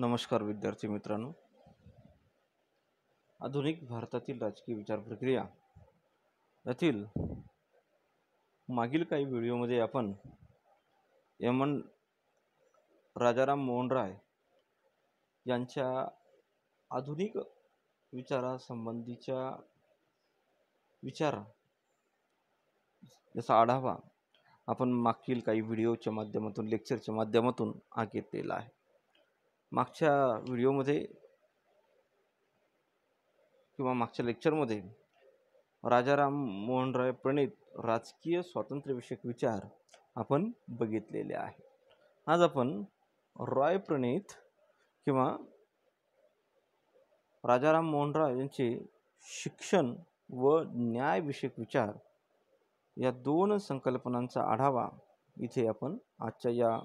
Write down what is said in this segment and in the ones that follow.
नमस्कार विद्यार्थी मित्रांनो आधुनिक भारतातील राजकीय विचार प्रक्रिया यातील मागील काही व्हिडिओमध्ये आपण यमन राजाराम मोहन राय यांच्या आधुनिक विचारासंबंधीच्या विचार याचा आढावा आपण मागील काही व्हिडिओच्या माध्यमातून लेक्चरच्या माध्यमातून हा घेतलेला आहे मागच्या व्हिडिओमध्ये किंवा मागच्या लेक्चरमध्ये राजाराम राय प्रणित राजकीय स्वातंत्र्यविषयक विचार आपण बघितलेले आहे आज आपण रॉय प्रणित किंवा राजाराम मोहनराय यांचे शिक्षण व न्यायविषयक विचार या दोन संकल्पनांचा आढावा इथे आपण आजच्या या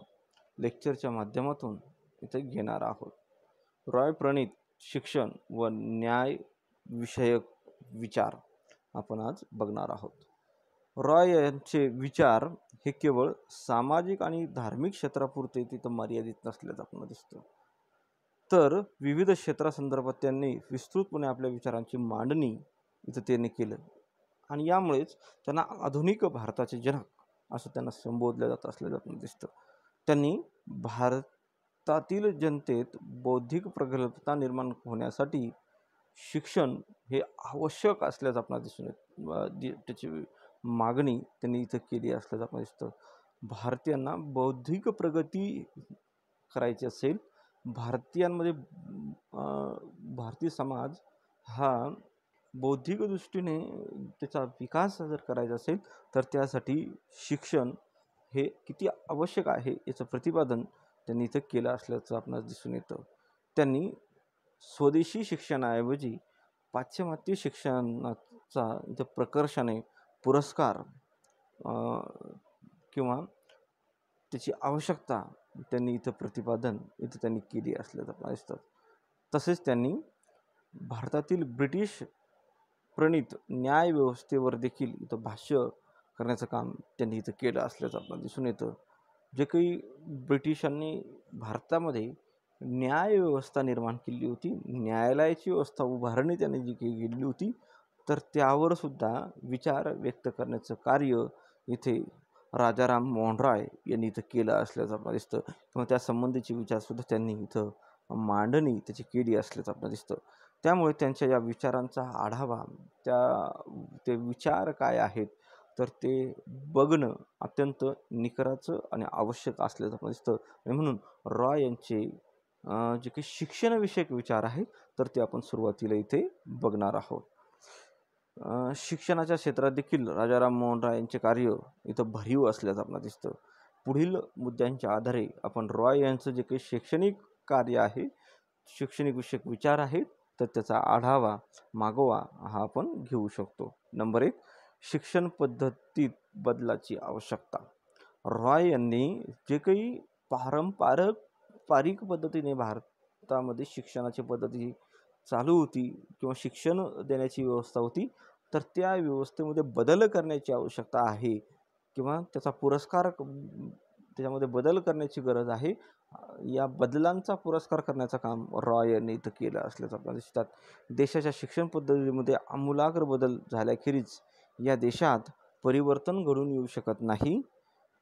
लेक्चरच्या माध्यमातून इथे घेणार आहोत रॉय प्रणित शिक्षण व न्याय विषयक विचार आपण आज बघणार आहोत रॉय यांचे विचार हे केवळ सामाजिक आणि धार्मिक क्षेत्रापुरते तिथं मर्यादित नसल्याचं आपण दिसतं तर विविध क्षेत्रासंदर्भात त्यांनी विस्तृतपणे आपल्या विचारांची मांडणी इथं त्यांनी केलं आणि यामुळेच त्यांना आधुनिक भारताचे जनक असं त्यांना संबोधलं जात असल्याचं आपण दिसतं त्यांनी भारत भारतातील जनतेत बौद्धिक प्रगल्भता निर्माण होण्यासाठी शिक्षण हे आवश्यक असल्याचं आपल्याला दिसून येत त्याची मागणी त्यांनी इथं केली असल्याचं आपण दिसतं भारतीयांना बौद्धिक प्रगती करायची असेल भारतीयांमध्ये भारतीय समाज हा बौद्धिक त्याचा विकास जर करायचा असेल तर त्यासाठी शिक्षण हे किती आवश्यक आहे याचं प्रतिपादन त्यांनी इथं केलं असल्याचं आपणास दिसून येतं त्यांनी स्वदेशी शिक्षणाऐवजी पाश्चिमात्य शिक्षणाचा इथं प्रकर्षाने पुरस्कार किंवा त्याची आवश्यकता त्यांनी इथं प्रतिपादन इथं त्यांनी केली असल्याचं आपल्याला दिसतं तसेच त्यांनी भारतातील ब्रिटिश प्रणित न्यायव्यवस्थेवर देखील इथं भाष्य करण्याचं काम त्यांनी इथं केलं असल्याचं आपल्याला दिसून येतं जे काही ब्रिटिशांनी भारतामध्ये न्यायव्यवस्था निर्माण केली होती न्यायालयाची व्यवस्था उभारणी त्यांनी जी काही केली होती तर त्यावरसुद्धा विचार व्यक्त करण्याचं कार्य इथे राजाराम मोहनराय यांनी इथं केलं असल्याचं आपल्याला दिसतं किंवा त्यासंबंधीचे विचारसुद्धा त्यांनी इथं मांडणी त्याची केली असल्याचं आपल्याला दिसतं त्यामुळे त्यांच्या या विचारांचा आढावा त्या ते विचार काय आहेत तर ते बघणं अत्यंत निकराचं आणि आवश्यक असल्याचं दिसतं आणि म्हणून रॉय यांचे जे काही शिक्षणविषयक विचार आहेत तर ते आपण सुरुवातीला इथे बघणार आहोत शिक्षणाच्या क्षेत्रात देखील राजाराम मोहन राय यांचे कार्य इथं भरीव असल्याचं आपल्याला दिसतं पुढील मुद्द्यांच्या आधारे आपण रॉय यांचं जे काही शैक्षणिक कार्य आहे शैक्षणिक विषयक विचार आहेत तर त्याचा आढावा मागोवा हा आपण घेऊ शकतो नंबर एक शिक्षण पद्धतीत बदलाची आवश्यकता रॉय यांनी जे काही पारंपरिक पारिक पद्धतीने भारतामध्ये शिक्षणाची पद्धती चालू होती किंवा शिक्षण देण्याची व्यवस्था होती तर त्या व्यवस्थेमध्ये बदल करण्याची आवश्यकता आहे किंवा त्याचा पुरस्कार त्याच्यामध्ये बदल करण्याची गरज आहे या बदलांचा पुरस्कार करण्याचं काम रॉय यांनी इथं केलं असल्याचं आपल्याला दिसतात देशाच्या शिक्षण पद्धतीमध्ये आमूलाग्र बदल झाल्याखेरीज या देशात परिवर्तन घडून येऊ शकत नाही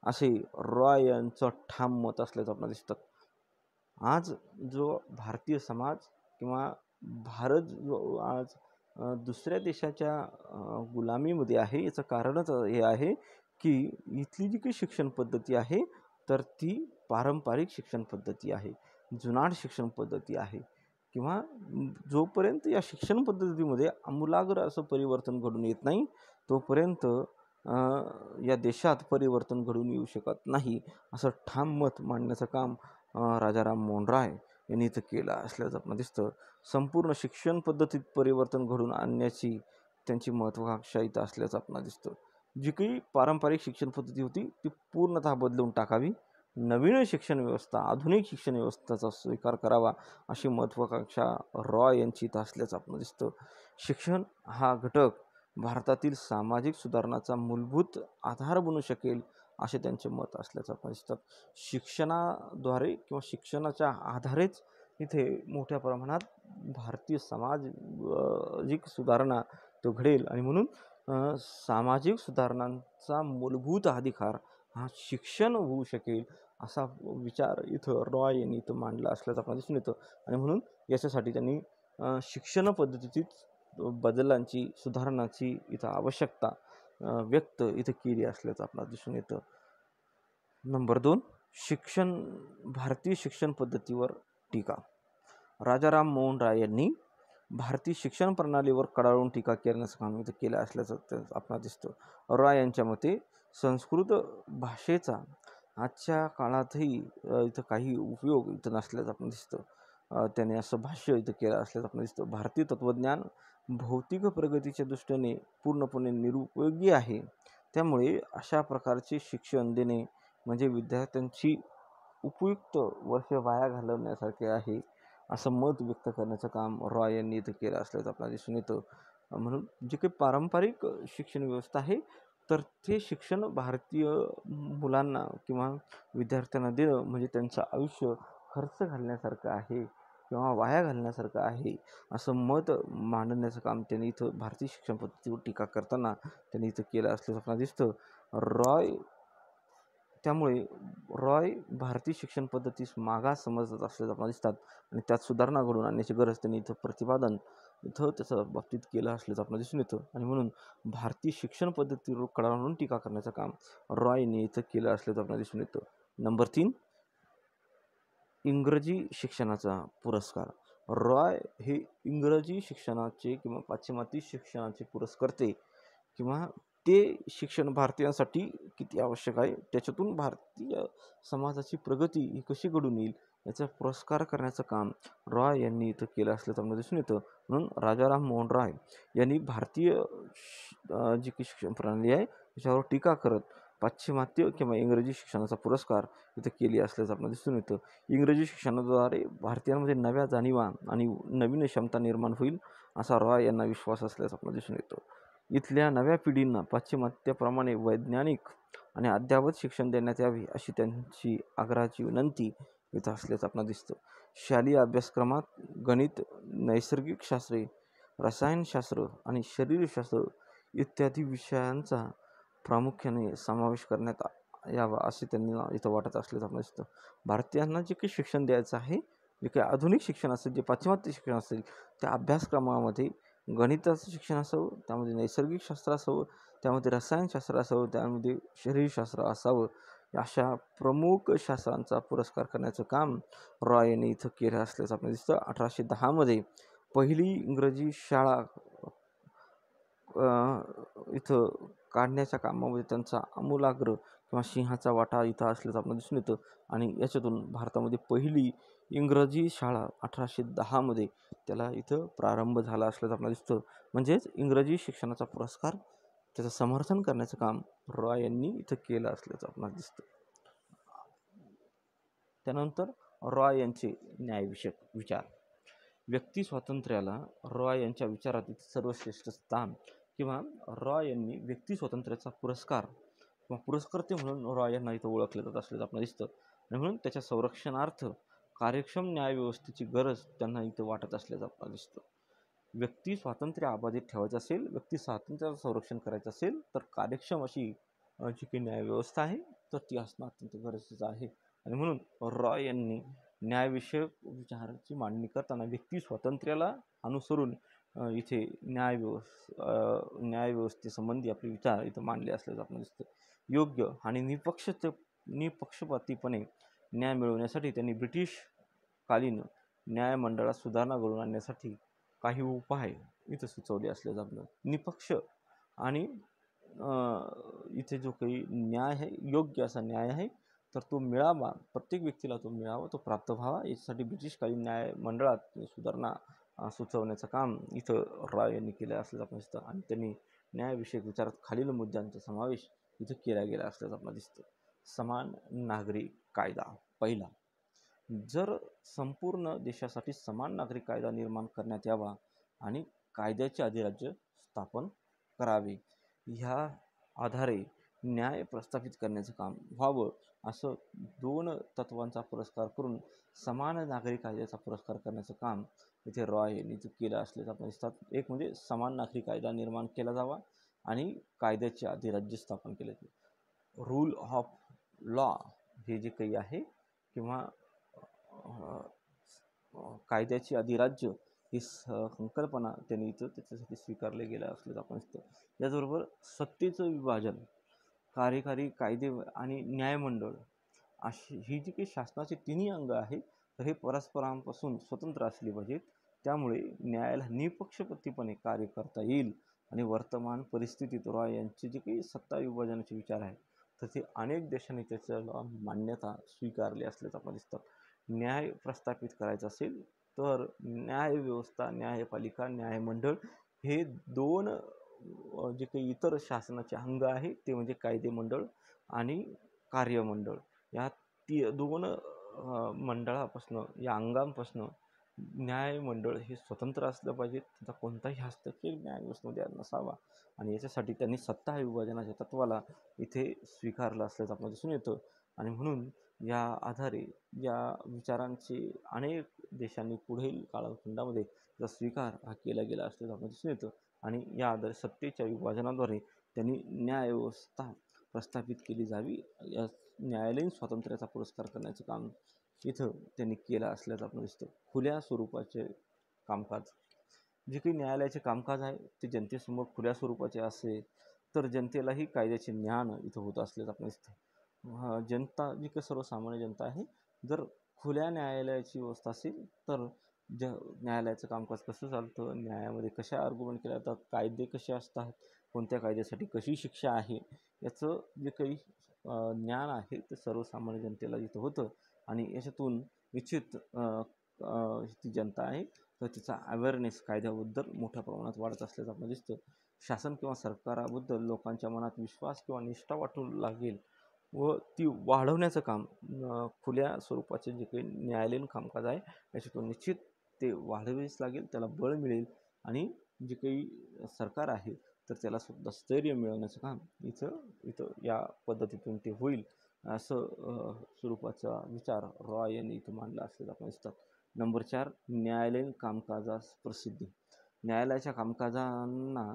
असे रॉय यांचं ठाम मत असल्याचं आपल्याला दिसतं आज जो भारतीय समाज किंवा भारत जो आज दुसऱ्या देशाच्या गुलामीमध्ये आहे याचं कारणच हे आहे की इथली जी काही शिक्षण पद्धती आहे तर ती पारंपरिक शिक्षण पद्धती आहे जुनाट शिक्षण पद्धती आहे किंवा जोपर्यंत या शिक्षण पद्धतीमध्ये आमूलाग्र असं परिवर्तन घडून येत नाही तोपर्यंत या देशात परिवर्तन घडून येऊ शकत नाही असं ठाम मत मांडण्याचं काम राजाराम मोहन यांनी इथं केलं असल्याचं आपण दिसतं संपूर्ण शिक्षण पद्धतीत परिवर्तन घडून आणण्याची त्यांची महत्त्वाकांक्षा इथं असल्याचं आपल्याला दिसतं जी काही पारंपरिक शिक्षण पद्धती होती ती पूर्णतः बदलून टाकावी नवीन शिक्षण व्यवस्था आधुनिक शिक्षण व्यवस्थेचा स्वीकार करावा अशी महत्त्वाकांक्षा रॉय यांची इथं असल्याचं आपण दिसतं शिक्षण हा घटक भारतातील सामाजिक सुधारणाचा मूलभूत आधार बनू शकेल असे त्यांचे मत असल्याचं आपण दिसतात शिक्षणाद्वारे किंवा शिक्षणाच्या आधारेच इथे मोठ्या प्रमाणात भारतीय सामाजिक सुधारणा तो घडेल आणि म्हणून सामाजिक सुधारणांचा मूलभूत अधिकार हा शिक्षण होऊ शकेल असा विचार इथं रॉय यांनी इथं मांडला असल्याचं आपण दिसून येतं आणि म्हणून याच्यासाठी त्यांनी शिक्षण पद्धतीत बदलांची सुधारणाची इथं आवश्यकता व्यक्त इथं केली असल्याचं आपल्याला दिसून येतं नंबर दोन शिक्षण भारतीय शिक्षण पद्धतीवर टीका राजाराम मोहन राय यांनी भारतीय शिक्षण प्रणालीवर कडाळून टीका करण्याचं काम इथं केलं असल्याचं आपल्याला दिसतं राय यांच्या मते संस्कृत भाषेचा आजच्या काळातही इथं काही उपयोग इथं नसल्याचं आपण दिसतं त्याने असं भाष्य इथं केलं असल्याचं आपण दिसतं भारतीय तत्त्वज्ञान भौतिक प्रगतीच्या दृष्टीने पूर्णपणे निरुपयोगी आहे त्यामुळे अशा प्रकारचे शिक्षण देणे म्हणजे विद्यार्थ्यांची उपयुक्त वर्ष वाया घालवण्यासारखे आहे असं मत व्यक्त करण्याचं काम रॉय यांनी इथं केलं असल्याचं आपल्याला दिसून येतं म्हणून जे काही पारंपरिक शिक्षण व्यवस्था आहे तर ते शिक्षण भारतीय मुलांना किंवा विद्यार्थ्यांना देणं म्हणजे त्यांचं आयुष्य खर्च घालण्यासारखं आहे किंवा वाया घालण्यासारखं आहे असं मत मांडण्याचं काम त्यांनी इथं भारतीय शिक्षण पद्धतीवर टीका करताना त्यांनी इथं केलं असल्याचं आपल्याला दिसतं रॉय त्यामुळे रॉय भारतीय शिक्षण पद्धतीस मागास समजत असल्याचं आपल्याला दिसतात आणि त्यात सुधारणा घडवून आणण्याची गरज त्यांनी इथं प्रतिपादन इथं त्याचं बाबतीत केलं असल्याचं आपण दिसून येतं आणि म्हणून भारतीय शिक्षण पद्धतीवर म्हणून टीका करण्याचं काम रॉयने इथं केलं असल्याचं आपल्याला दिसून येतं नंबर तीन इंग्रजी शिक्षणाचा पुरस्कार रॉय हे इंग्रजी शिक्षणाचे किंवा पाश्चिमात्य शिक्षणाचे पुरस्कर्ते किंवा ते शिक्षण भारतीयांसाठी किती आवश्यक आहे त्याच्यातून भारतीय समाजाची प्रगती ही कशी घडून येईल याचा पुरस्कार करण्याचं काम रॉय यांनी इथं केलं असल्याचं आम्हाला दिसून येतं म्हणून राजाराम मोहन रॉय यांनी भारतीय जी की शिक्षण प्रणाली आहे त्याच्यावर टीका करत पाश्चिमात्य किंवा इंग्रजी शिक्षणाचा पुरस्कार इथं केली असल्याचं आपण दिसून येतं इंग्रजी शिक्षणाद्वारे भारतीयांमध्ये नव्या जाणीवा आणि नवीन क्षमता निर्माण होईल असा रॉय यांना विश्वास असल्याचं आपण दिसून येतो इथल्या नव्या पिढींना पाश्चिमात्याप्रमाणे वैज्ञानिक आणि अद्यावत शिक्षण देण्यात यावे अशी त्यांची आग्रहाची विनंती इथं असल्याचं आपण दिसतं शालेय अभ्यासक्रमात गणित नैसर्गिक शास्त्रे रसायनशास्त्र आणि शरीरशास्त्र इत्यादी विषयांचा प्रामुख्याने समावेश करण्यात यावा असे त्यांना इथं वाटत असल्याचं आपल्याला दिसतं भारतीयांना जे काही शिक्षण द्यायचं आहे जे काही आधुनिक शिक्षण असेल जे पाश्चिमात्य शिक्षण असेल त्या अभ्यासक्रमामध्ये गणिताचं शिक्षण असावं त्यामध्ये नैसर्गिक शास्त्र असावं त्यामध्ये रसायनशास्त्र असावं त्यामध्ये शरीरशास्त्र असावं अशा प्रमुख शास्त्रांचा पुरस्कार करण्याचं काम रॉय यांनी इथं केलं असल्याचं आपल्याला दिसतं अठराशे दहामध्ये पहिली इंग्रजी शाळा इथं काढण्याच्या कामामध्ये त्यांचा अमूलाग्र किंवा सिंहाचा वाटा इथं असल्याचं आपल्याला दिसून येतं आणि याच्यातून भारतामध्ये पहिली इंग्रजी शाळा अठराशे दहामध्ये त्याला इथं प्रारंभ झाला असल्याचं आपल्याला दिसतं म्हणजेच इंग्रजी शिक्षणाचा पुरस्कार त्याचं समर्थन करण्याचं काम रॉय यांनी इथं केलं असल्याचं आपल्याला दिसतं त्यानंतर रॉय यांचे न्यायविषयक विचार व्यक्ती स्वातंत्र्याला रॉय यांच्या विचारातील सर्वश्रेष्ठ स्थान किंवा रॉय यांनी व्यक्ती स्वातंत्र्याचा पुरस्कार किंवा पुरस्कर्ते म्हणून रॉय यांना इथं ओळखले जात असल्याचं आपल्याला दिसतं आणि म्हणून त्याच्या संरक्षणार्थ कार्यक्षम न्यायव्यवस्थेची गरज त्यांना इथं वाटत असल्याचं आपल्याला दिसतं व्यक्ती स्वातंत्र्य अबाधित ठेवायचं असेल व्यक्ती स्वातंत्र्याचं संरक्षण करायचं असेल तर कार्यक्षम अशी जी काही न्यायव्यवस्था आहे तर ती असणं अत्यंत गरजेचं आहे आणि म्हणून रॉय यांनी न्यायविषयक विचाराची मांडणी करताना व्यक्ती स्वातंत्र्याला अनुसरून इथे न्याय व्यवस्थेसंबंधी आपले विचार इथं मांडले असल्याचं आपण दिसतं योग्य आणि निपक्ष निपक्षपातीपणे न्याय मिळवण्यासाठी त्यांनी ब्रिटिशकालीन न्यायमंडळात सुधारणा घडवून आणण्यासाठी काही उपाय इथं सुचवले असल्याचं आपण निपक्ष आणि इथे जो काही न्याय आहे योग्य असा न्याय आहे तर तो मिळावा प्रत्येक व्यक्तीला तो मिळावा तो प्राप्त व्हावा याच्यासाठी ब्रिटिशकालीन न्यायमंडळात सुधारणा सुचवण्याचं काम इथं राव यांनी केलं असल्याचं आपल्याला दिसतं आणि त्यांनी न्यायविषयक विचारात खालील मुद्द्यांचा समावेश इथं केला गेला असल्याचं आपल्याला दिसतं समान नागरी कायदा पहिला जर संपूर्ण देशासाठी समान नागरी कायदा निर्माण करण्यात यावा आणि कायद्याचे अधिराज्य स्थापन करावे ह्या आधारे न्याय प्रस्थापित करण्याचं काम व्हावं असं दोन तत्वांचा पुरस्कार करून समान नागरी कायद्याचा पुरस्कार करण्याचं काम इथे रॉय आहे आणि चुकीला असल्याचं आपण दिसतात एक म्हणजे समान नागरी कायदा निर्माण केला जावा आणि कायद्याच्या आधी राज्य स्थापन केले जाते रूल ऑफ लॉ हे जे काही आहे किंवा कायद्याची अधिराज्य ही संकल्पना त्यांनी इथं त्याच्यासाठी स्वीकारले गेल्या असल्याचं आपण दिसतो त्याचबरोबर सत्तेचं विभाजन कार्यकारी कायदे आणि न्यायमंडळ अशी ही जी काही शासनाची तिन्ही अंग आहेत तर हे परस्परांपासून स्वतंत्र असली पाहिजेत त्यामुळे न्यायाला निपक्षपतीपणे कार्य करता येईल आणि वर्तमान परिस्थितीत रॉय यांचे जे काही सत्ता विभाजनाचे विचार आहेत तर ते अनेक देशांनी त्याच्याला मान्यता स्वीकारली असल्याचं आपण दिसतात न्याय प्रस्थापित करायचा असेल तर न्यायव्यवस्था न्यायपालिका न्यायमंडळ हे दोन जे काही इतर शासनाचे अंग आहे ते म्हणजे कायदे मंडळ आणि कार्यमंडळ या ती दोन मंडळापासनं या अंगांपासनं न्यायमंडळ हे स्वतंत्र असलं पाहिजे त्याचा कोणताही हस्तक्षेप न्यायव्यवस्थेमध्ये नसावा आणि याच्यासाठी त्यांनी सत्ता विभाजनाच्या तत्वाला इथे स्वीकारलं असल्याचं आपल्याला दिसून येतं आणि म्हणून या आधारे या विचारांचे अनेक देशांनी पुढील काळखंडामध्ये त्याचा स्वीकार हा केला गेला असल्याचं आपल्याला दिसून येतं आणि या आधार सत्तेच्या विभाजनाद्वारे त्यांनी न्यायव्यवस्था प्रस्थापित केली जावी या न्यायालयीन स्वातंत्र्याचा पुरस्कार करण्याचं काम इथं त्यांनी केला असल्याचं आपण दिसतं खुल्या स्वरूपाचे कामकाज जे काही न्यायालयाचे कामकाज आहे ते जनतेसमोर खुल्या स्वरूपाचे असेल तर जनतेलाही कायद्याचे ज्ञान इथं होत असल्याचं आपण दिसतं जनता जी काही सर्वसामान्य जनता आहे जर खुल्या न्यायालयाची व्यवस्था असेल तर ज न्यायालयाचं कामकाज कसं चालतं न्यायामध्ये कशा आर्ग्युमेंट केल्या जातात कायदे कसे असतात कोणत्या कायद्यासाठी कशी शिक्षा आहे याचं जे काही ज्ञान आहे ते सर्वसामान्य जनतेला जिथं होतं आणि याच्यातून निश्चित ती जनता आहे तर तिचा अवेअरनेस कायद्याबद्दल मोठ्या प्रमाणात वाढत असल्याचं आपण दिसतं शासन किंवा सरकाराबद्दल लोकांच्या मनात विश्वास किंवा निष्ठा वाटू लागेल व ती वाढवण्याचं काम खुल्या स्वरूपाचे जे काही न्यायालयीन कामकाज आहे याच्यातून निश्चित ते वाढवेच लागेल त्याला बळ मिळेल आणि जे काही सरकार आहे तर त्याला सुद्धा स्थैर्य मिळवण्याचं काम इथं इथं या पद्धतीतून ते होईल असं स्वरूपाचा विचार रॉय यांनी इथं मांडला असल्याचं आपण दिसतात नंबर चार न्यायालयीन कामकाजास प्रसिद्धी न्यायालयाच्या कामकाजांना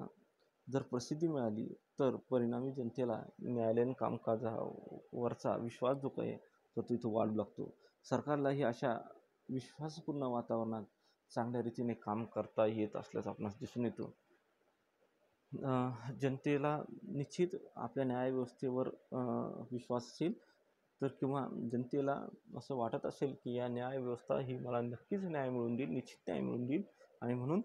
जर प्रसिद्धी मिळाली तर परिणामी जनतेला न्यायालयीन कामकाजावरचा विश्वास जो काही तो इथं वाढू लागतो सरकारलाही अशा विश्वासपूर्ण वातावरणात चांगल्या रीतीने काम करता येत असल्याचं आपणास दिसून येतो जनतेला निश्चित आपल्या न्यायव्यवस्थेवर विश्वास असेल तर किंवा जनतेला असं वाटत असेल की या न्यायव्यवस्था ही मला नक्कीच न्याय मिळून देईल निश्चित न्याय मिळून देईल आणि म्हणून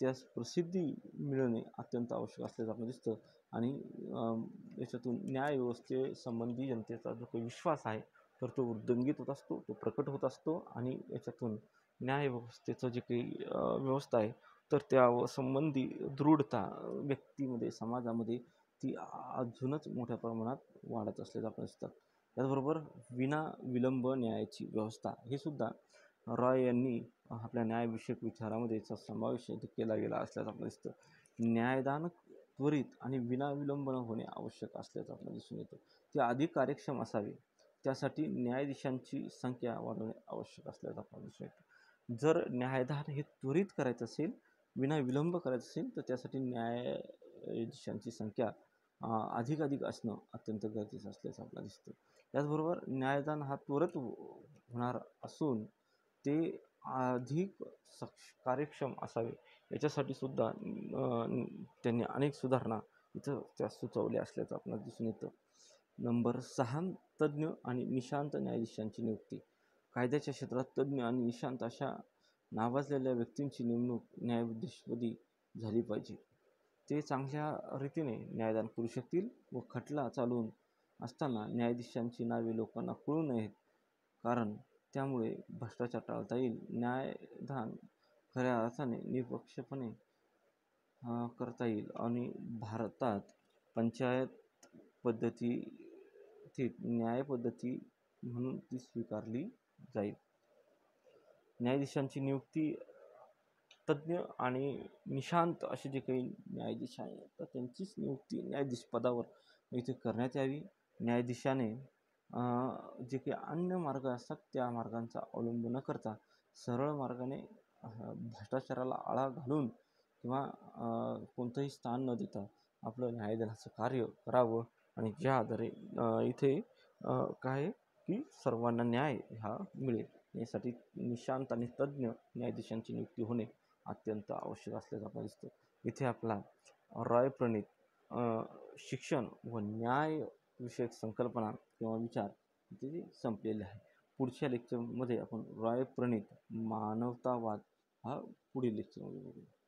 त्यास प्रसिद्धी मिळणे अत्यंत आवश्यक असल्याचं आपल्याला दिसतं आणि याच्यातून न्यायव्यवस्थेसंबंधी जनतेचा जो काही विश्वास आहे तर तो वृद्धंगीत होत असतो तो प्रकट होत असतो आणि याच्यातून न्यायव्यवस्थेचं जे काही व्यवस्था आहे तर त्या संबंधी दृढता व्यक्तीमध्ये समाजामध्ये ती अजूनच मोठ्या प्रमाणात वाढत असल्याचं आपण दिसतात त्याचबरोबर विना विलंब न्यायाची व्यवस्था हे सुद्धा रॉय यांनी आपल्या न्यायविषयक विचारामध्येचा समावेश केला गेला असल्याचं आपल्याला दिसतं न्यायदान त्वरित आणि विना न होणे आवश्यक असल्याचं आपल्याला दिसून येतं ते अधिक कार्यक्षम असावे त्यासाठी न्यायाधीशांची संख्या वाढवणे आवश्यक असल्याचं आपल्याला दिसून येतं जर न्यायदान हे त्वरित करायचं असेल विना विलंब करायचं असेल तर त्यासाठी न्यायाधीशांची संख्या अधिकाधिक असणं अत्यंत गरजेचं असल्याचं आपल्याला दिसतं त्याचबरोबर न्यायदान हा त्वरित होणार असून ते अधिक सक्ष कार्यक्षम असावे याच्यासाठी सुद्धा त्यांनी अनेक सुधारणा इथं त्या सुचवल्या असल्याचं आपल्याला दिसून येतं नंबर सहा तज्ज्ञ आणि निशांत न्यायाधीशांची नियुक्ती कायद्याच्या क्षेत्रात तज्ज्ञ आणि निशांत अशा नावाजलेल्या व्यक्तींची नेमणूक न्यायाधीशपदी झाली पाहिजे ते चांगल्या रीतीने न्यायदान करू शकतील व खटला चालून असताना न्यायाधीशांची नावे लोकांना कळू नयेत कारण त्यामुळे भ्रष्टाचार टाळता येईल न्यायदान खऱ्या अर्थाने निपक्षपणे करता येईल आणि भारतात पंचायत पद्धती न्यायपद्धती म्हणून ती स्वीकारली जाईल न्यायाधीशांची नियुक्ती तज्ज्ञ आणि निशांत असे जे काही न्यायाधीश आहेत तर त्यांचीच नियुक्ती न्यायाधीश पदावर इथे करण्यात यावी न्यायाधीशाने जे काही अन्य मार्ग असतात त्या मार्गांचा अवलंब न करता सरळ मार्गाने भ्रष्टाचाराला आळा घालून किंवा कोणतंही स्थान न देता आपलं न्यायदानाचं कार्य करावं आणि ज्या आधारे इथे काय की सर्वांना न्याय हा मिळेल यासाठी निशांत आणि तज्ज्ञ न्यायाधीशांची नियुक्ती होणे अत्यंत आवश्यक असल्याचं आपल्याला दिसतं इथे आपला रॉय प्रणित शिक्षण व न्याय विषयक संकल्पना किंवा विचार इथे संपलेले आहे पुढच्या लेक्चरमध्ये आपण रॉय प्रणित मानवतावाद हा पुढील लेक्चरमध्ये बघू